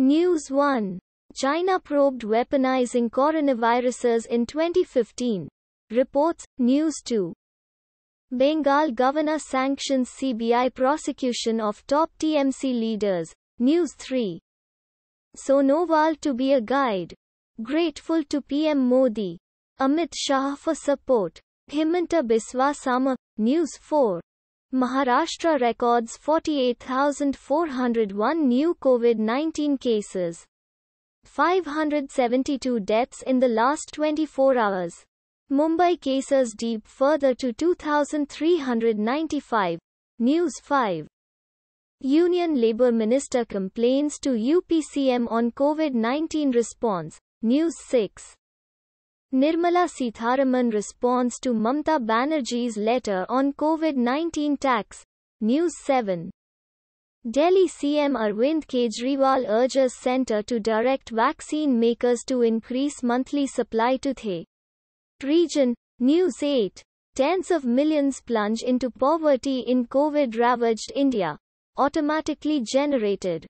News 1. China probed weaponizing coronaviruses in 2015. Reports, News 2. Bengal governor sanctions CBI prosecution of top TMC leaders. News 3. Sonoval to be a guide. Grateful to PM Modi. Amit Shah for support. Himanta Biswa Sama. News 4. Maharashtra records 48,401 new COVID-19 cases. 572 deaths in the last 24 hours. Mumbai cases deep further to 2,395. News 5. Union Labour Minister complains to UPCM on COVID 19 response. News 6. Nirmala Sitharaman responds to Mamta Banerjee's letter on COVID-19 tax. News 7. Delhi CM Arvind Kejriwal urges centre to direct vaccine makers to increase monthly supply to the region. News 8. Tens of millions plunge into poverty in COVID-ravaged India. Automatically generated.